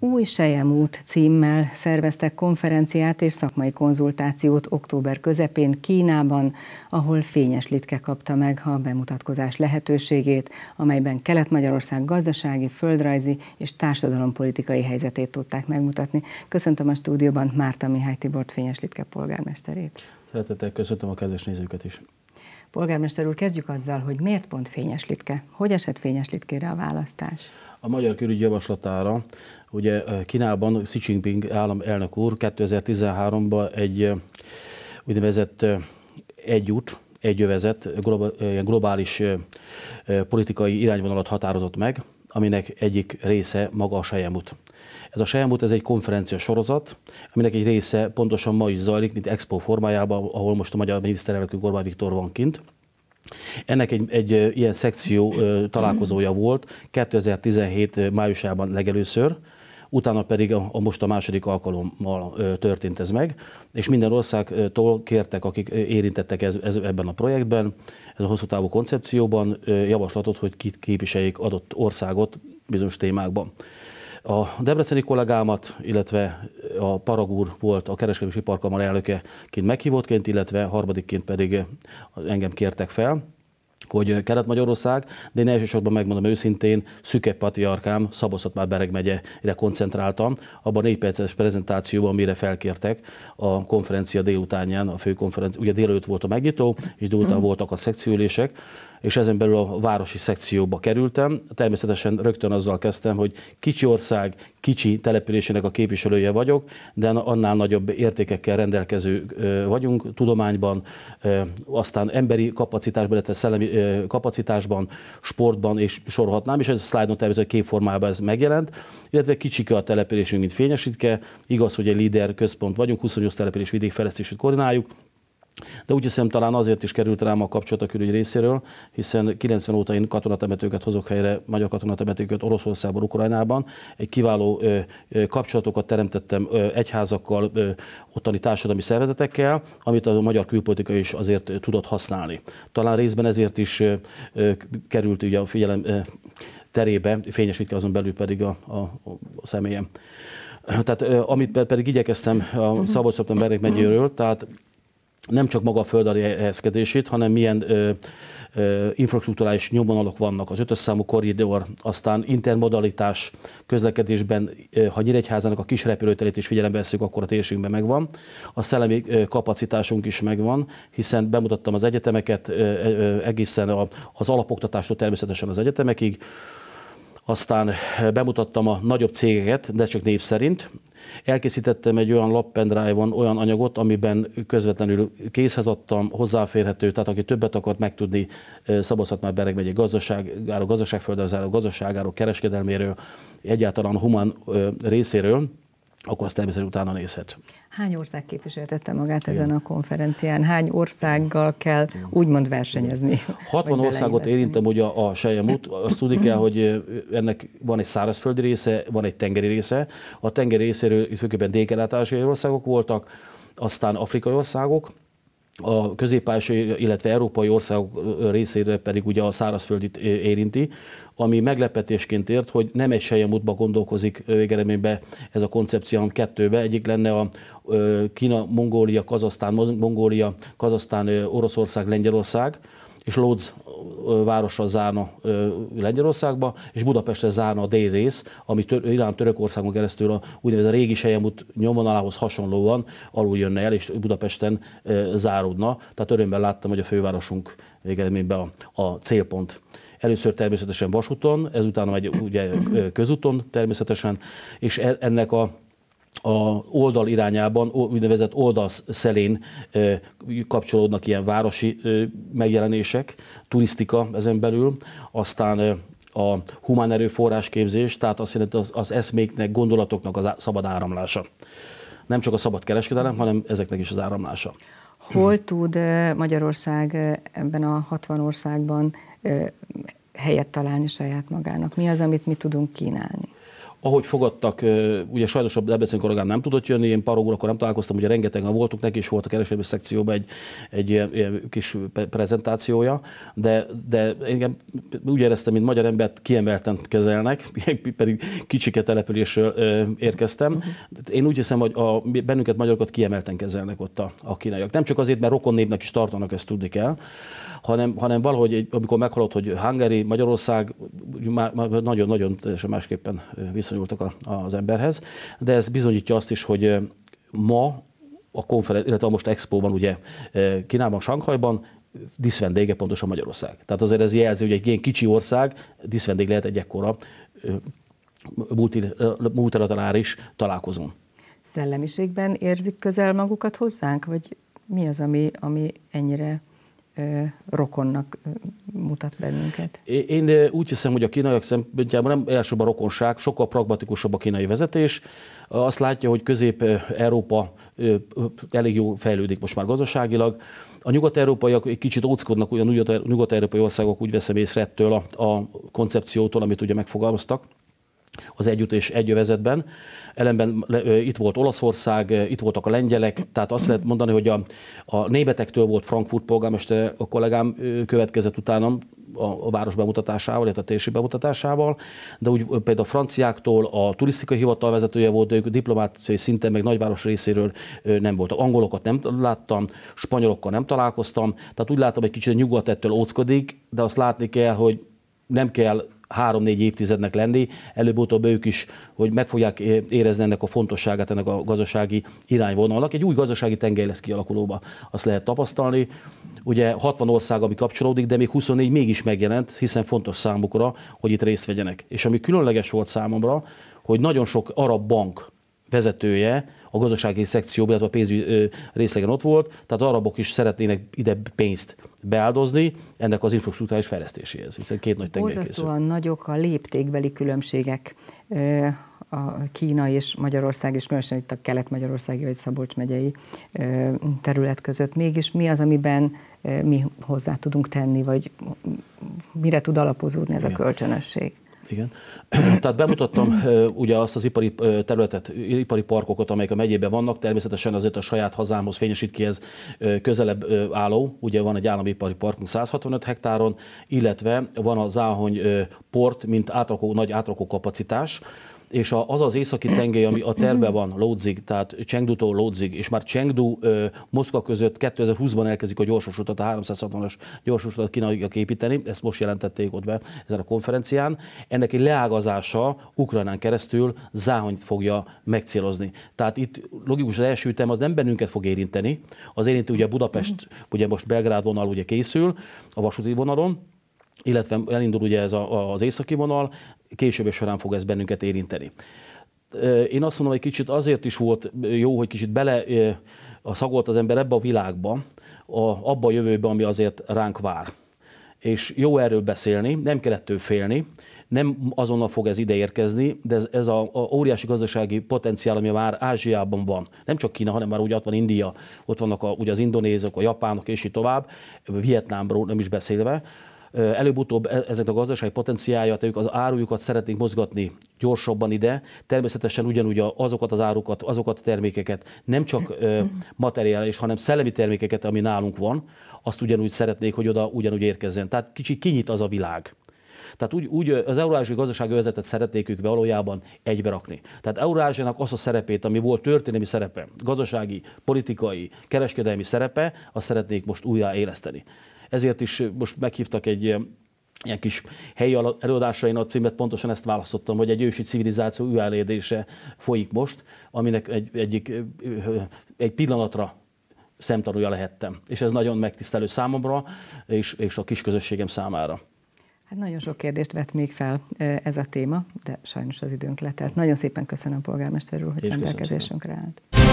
Új Sejem út címmel szerveztek konferenciát és szakmai konzultációt október közepén Kínában, ahol Fényes Litke kapta meg a bemutatkozás lehetőségét, amelyben Kelet-Magyarország gazdasági, földrajzi és társadalompolitikai helyzetét tudták megmutatni. Köszöntöm a stúdióban Márta Mihály Tibort Fényes Litke polgármesterét. Szeretettel köszöntöm a kedves nézőket is. Polgármester úr, kezdjük azzal, hogy miért pont Fényes Litke? Hogy esett Fényes Litkére a választás? a magyar körügy javaslatára. Ugye Kínában Xi Jinping államelnök úr 2013-ban egy úgynevezett egyút, övezet, globális politikai irányvonalat határozott meg, aminek egyik része maga a Sejemut. Ez a Sejemut, ez egy konferencia sorozat, aminek egy része pontosan ma is zajlik, mint expo formájában, ahol most a magyar miniszterelnök Orbán Viktor van kint. Ennek egy, egy ilyen szekció találkozója volt 2017. májusában legelőször, utána pedig a, a most a második alkalommal történt ez meg, és minden országtól kértek, akik érintettek ez, ez, ebben a projektben, ez a hosszú távú koncepcióban javaslatot, hogy kit képviseljék adott országot bizonyos témákban. A debreceni kollégámat, illetve a Paragúr volt a kereskedési parkamar elnökeként meghívottként, illetve harmadikként pedig engem kértek fel hogy Kelet-Magyarország, de én elsősorban megmondom őszintén, szüke patriarkám, szaboszat már Bereg megyére koncentráltam, abban a négy perces prezentációban, amire felkértek a konferencia délutánján, a főkonferencia, ugye délelőtt volt a megnyitó, és délután voltak a szekciülések, és ezen belül a városi szekcióba kerültem. Természetesen rögtön azzal kezdtem, hogy kicsi ország, kicsi településének a képviselője vagyok, de annál nagyobb értékekkel rendelkező vagyunk tudományban, aztán emberi kapacitásban, illetve szellemi kapacitásban, sportban, és sorolhatnám, és ez a szlájdon tervező képformában ez megjelent, illetve kicsike a településünk, mint fényesítke. Igaz, hogy egy líder központ vagyunk, 28 település vidékfejlesztését koordináljuk, de úgy hiszem talán azért is került rám a kapcsolat a külügy részéről, hiszen 90 óta én katonatemetőket hozok helyre, magyar katonatemetőket Oroszországban, Ukrajnában. Egy kiváló ö, ö, kapcsolatokat teremtettem ö, egyházakkal, ö, ottani társadalmi szervezetekkel, amit a magyar külpolitika is azért tudott használni. Talán részben ezért is ö, ö, került ugye a figyelem ö, terébe, fényesítve azon belül pedig a, a, a személyem. Tehát amit pedig igyekeztem a mhm. szabolcs megyéről, tehát nem csak maga a földari helyezkedését, hanem milyen ö, ö, infrastruktúrális nyomvonalok vannak. Az ötös számú korridor, aztán intermodalitás közlekedésben, ö, ha Nyíregyházának a kis repülőterét is figyelembe veszük, akkor a térségünkben megvan. A szellemi ö, kapacitásunk is megvan, hiszen bemutattam az egyetemeket ö, ö, egészen a, az alapoktatástól természetesen az egyetemekig aztán eh, bemutattam a nagyobb cégeket, de csak név szerint. Elkészítettem egy olyan lap on olyan anyagot, amiben közvetlenül készhez adtam, hozzáférhető, tehát aki többet akart megtudni eh, Szabolcs-Szatmár Bereg megye gazdaságáról, gazdaságföldrajzáról, gazdaságáról, kereskedelméről, egyáltalán humán eh, részéről, akkor azt természetesen utána nézhet. Hány ország képviseltette magát Igen. ezen a konferencián? Hány országgal kell Igen. úgymond versenyezni? 60 országot érintem hogy a, a Sejemút. Azt tudni kell, hogy ennek van egy szárazföldi része, van egy tengeri része. A tengeri részéről főképpen délkelet országok voltak, aztán afrikai országok, a közép illetve európai országok részére pedig ugye a szárazföldit érinti, ami meglepetésként ért, hogy nem egy útba gondolkozik végeredményben ez a koncepció, hanem kettőbe. Egyik lenne a Kína, Mongólia, Kazasztán, Mongólia, Kazasztán, Oroszország, Lengyelország, és Lodz városa zárna Lengyelországba, és Budapestre zárna a déli rész, ami tör, Irán Törökországon keresztül a úgynevezett régi sejemút nyomvonalához hasonlóan alul jönne el, és Budapesten záródna. Tehát örömmel láttam, hogy a fővárosunk végeredményben a, a célpont. Először természetesen vasúton, ezután egy ugye közúton természetesen, és e-, ennek a a oldal irányában, úgynevezett oldalszelén kapcsolódnak ilyen városi megjelenések, turisztika ezen belül, aztán a humán erőforrás képzés, tehát azt jelenti az, az eszméknek, gondolatoknak az szabad áramlása. Nem csak a szabad kereskedelem, hanem ezeknek is az áramlása. Hol tud Magyarország ebben a 60 országban helyet találni saját magának? Mi az, amit mi tudunk kínálni? ahogy fogadtak, ugye sajnos a Debrecen kollégám nem tudott jönni, én parogul, akkor nem találkoztam, ugye rengetegen voltunk neki, és volt a kereskedelmi szekcióban egy, egy ilyen, ilyen kis prezentációja, de, de engem úgy éreztem, mint magyar embert kiemelten kezelnek, pedig kicsike településről érkeztem. Uh-huh. Én úgy hiszem, hogy a, bennünket magyarokat kiemelten kezelnek ott a, a kínaiak. Nem csak azért, mert rokon népnek is tartanak, ezt tudni kell, hanem, hanem valahogy, egy, amikor meghallott, hogy Hungary, Magyarország, nagyon-nagyon teljesen másképpen visz viszonyultak a, az emberhez, de ez bizonyítja azt is, hogy ma a konferen- illetve most Expo van ugye Kínában, Sankhajban, diszvendége pontosan Magyarország. Tehát azért ez jelzi, hogy egy ilyen kicsi ország diszvendég lehet egy ekkora is találkozón. Szellemiségben érzik közel magukat hozzánk, vagy mi az, ami, ami ennyire rokonnak mutat bennünket? Én úgy hiszem, hogy a kínaiak szempontjából nem elsőbb a rokonság, sokkal pragmatikusabb a kínai vezetés. Azt látja, hogy Közép-Európa elég jó fejlődik most már gazdaságilag. A nyugat-európaiak egy kicsit óckodnak, ugyan nyugat-európai országok úgy veszem észre ettől a, a koncepciótól, amit ugye megfogalmaztak az együtt és egyövezetben. Ellenben itt volt Olaszország, itt voltak a lengyelek, tehát azt lehet mondani, hogy a, a németektől volt Frankfurt polgármester, a kollégám következett utánam a, a város bemutatásával, illetve a térség bemutatásával, de úgy például a franciáktól a turisztikai hivatal vezetője volt, de ők diplomáciai szinten, meg nagyváros részéről nem volt. Angolokat nem láttam, spanyolokkal nem találkoztam, tehát úgy látom, egy kicsit a nyugat ettől óckodik, de azt látni kell, hogy nem kell három-négy évtizednek lenni, előbb-utóbb ők is, hogy meg fogják érezni ennek a fontosságát, ennek a gazdasági irányvonalnak. Egy új gazdasági tengely lesz kialakulóba, azt lehet tapasztalni. Ugye 60 ország, ami kapcsolódik, de még 24 mégis megjelent, hiszen fontos számukra, hogy itt részt vegyenek. És ami különleges volt számomra, hogy nagyon sok arab bank, vezetője a gazdasági szekcióban, illetve a pénzügy részlegen ott volt, tehát arabok is szeretnének ide pénzt beáldozni ennek az infrastruktúrális fejlesztéséhez, hiszen két nagy tengely készül. nagyok a léptékbeli különbségek a Kína és Magyarország, és különösen itt a kelet-magyarországi vagy Szabolcs megyei terület között. Mégis mi az, amiben mi hozzá tudunk tenni, vagy mire tud alapozódni ez a kölcsönösség? Igen. Tehát bemutattam ugye azt az ipari területet, ipari parkokat, amelyek a megyében vannak, természetesen azért a saját hazámhoz fényesít ki ez közelebb álló, ugye van egy állami ipari parkunk 165 hektáron, illetve van a Záhony port, mint átrakó, nagy átrakó kapacitás, és az az északi tengely, ami a terve van, Lódzig, tehát Csengdutól Lódzig, és már Csengdu Moszkva között 2020-ban elkezdik a gyorsvasutat, a 360-as gyorsvasutat kínaiak építeni, ezt most jelentették ott be ezen a konferencián. Ennek egy leágazása Ukrajnán keresztül Záhonyt fogja megcélozni. Tehát itt logikus az első ütem az nem bennünket fog érinteni, az érinti ugye Budapest, mhm. ugye most Belgrád vonal ugye készül a vasúti vonalon, illetve elindul ugye ez a, az északi vonal, később során fog ez bennünket érinteni. Én azt mondom, hogy kicsit azért is volt jó, hogy kicsit bele a szagolt az ember ebbe a világba, a, abba a jövőbe, ami azért ránk vár. És jó erről beszélni, nem kell ettől félni, nem azonnal fog ez ide érkezni, de ez, ez a, a óriási gazdasági potenciál, ami már Ázsiában van, nem csak Kína, hanem már úgy ott van India, ott vannak a, ugye az indonézok, a japánok és így tovább, Vietnámról nem is beszélve, előbb-utóbb e-, ezeknek a gazdasági potenciálja, tehát ők az árujukat szeretnék mozgatni gyorsabban ide, természetesen ugyanúgy azokat az árukat, azokat a termékeket, nem csak materiális, hanem szellemi termékeket, ami nálunk van, azt ugyanúgy szeretnék, hogy oda ugyanúgy érkezzen. Tehát kicsit kinyit az a világ. Tehát úgy, úgy az eurázsiai gazdasági övezetet szeretnék ők valójában egyberakni. Tehát Eurázsiának az a szerepét, ami volt történelmi szerepe, gazdasági, politikai, kereskedelmi szerepe, azt szeretnék most újraéleszteni. Ezért is most meghívtak egy ilyen ilyen kis helyi előadásain a címet pontosan ezt választottam, hogy egy ősi civilizáció üvelédése folyik most, aminek egy, egyik, egy pillanatra szemtanúja lehettem. És ez nagyon megtisztelő számomra és, és a kis közösségem számára. Hát nagyon sok kérdést vett még fel ez a téma, de sajnos az időnk letelt. Nagyon szépen köszönöm polgármester úr, hogy rendelkezésünkre állt.